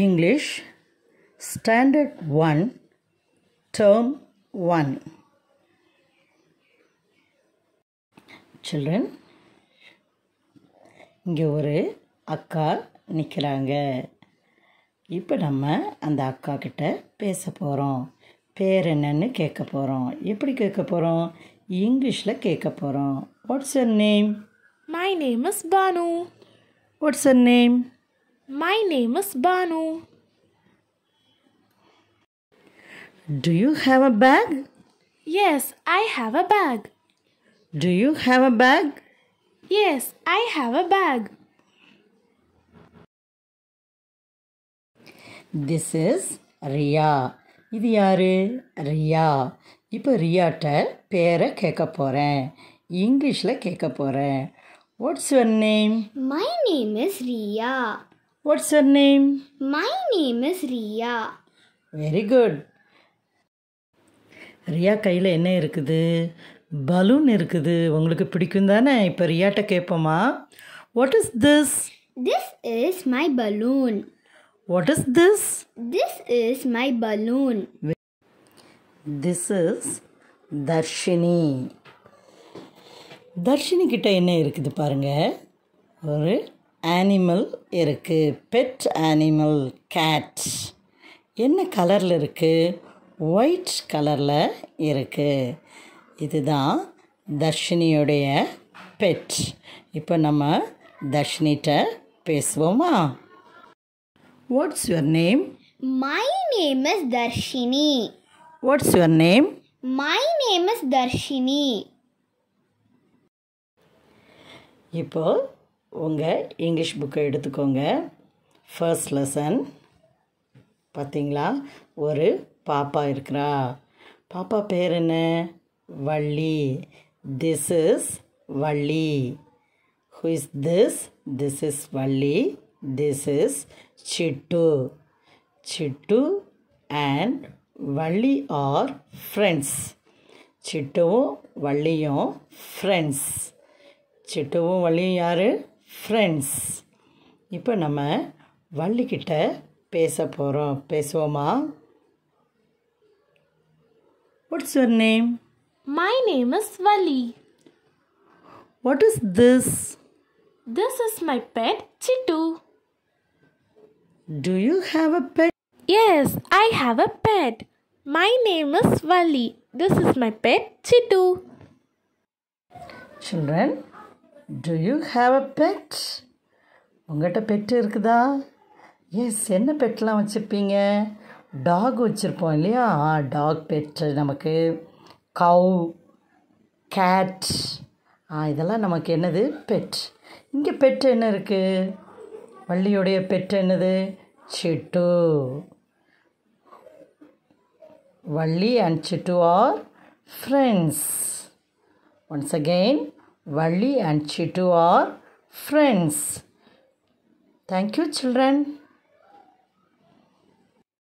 English standard one term one children இங்கே ஒரு அக்கா நிற்கிறாங்க இப்போ நம்ம அந்த அக்கா கிட்ட பேச போகிறோம் பேர் என்னன்னு கேட்க போகிறோம் எப்படி கேட்க போகிறோம் இங்கிலீஷில் கேட்க போகிறோம் what's your name my name is Banu what's your name My name is Banu. Do you have a bag? Yes, I have a bag. Do you have a bag? Yes, I have a bag. This is Ria. இது யார் ரியா இப்போ ரியாட்ட பேரை கேட்க போகிறேன் இங்கிலீஷில் கேட்க போகிறேன் what's your name my name is Riya What's your name my name is Riya very good Riya கையில் என்ன இருக்குது பலூன் இருக்குது உங்களுக்கு பிடிக்கும் தானே இப்போ ரியாட்ட கேட்போமா what is this this is my balloon what is this this is my balloon this is Darshini Darshini கிட்ட என்ன இருக்குது பாருங்க ஒரு ஆனிமல் இருக்குது பெட் ஆனிமல் கேட் என்ன கலரில் இருக்குது ஒயிட் கலரில் இருக்குது இதுதான் தர்ஷினியுடைய பெட் இப்போ நம்ம தர்ஷினிட்ட பேசுவோமா what's your name my name is Darshini what's your name my name is Darshini இப்போ உங்கள் இங்கிலீஷ் புக்கை எடுத்துக்கோங்க ஃபர்ஸ்ட் லெசன் பார்த்திங்களா ஒரு பாப்பா இருக்கிறா பாப்பா பேர் என்ன Valli this is Valli who is this this is Valli this is Chitu Chitu and Valli are friends சிட்டுவும் வள்ளியும் ஃப்ரெண்ட்ஸ் சிட்டுவும் வள்ளியும் யார் ஃப்ரெண்ட்ஸ் இப்போ நம்ம வள்ளிக்கிட்ட பேச போகிறோம் பேசுவோமா what's your name my name is Valli what is this this is my pet Chitu do you have a pet yes I have a pet my name is Valli this is my pet Chitu children to you have a pet உங்கள்கிட்ட pet இருக்குதா yes என்ன பெட்லாம் வச்சுருப்பீங்க talk வச்சுருப்போம் இல்லையா talk bed நமக்கு கவு gate இதெல்லாம் நமக்கு என்னது பெட் இங்கே பெட் என்ன இருக்குது வள்ளியுடைய பெட் என்னது Chitu Valli and Chitu are friends once again Valli and Chitu are friends. Thank you, children.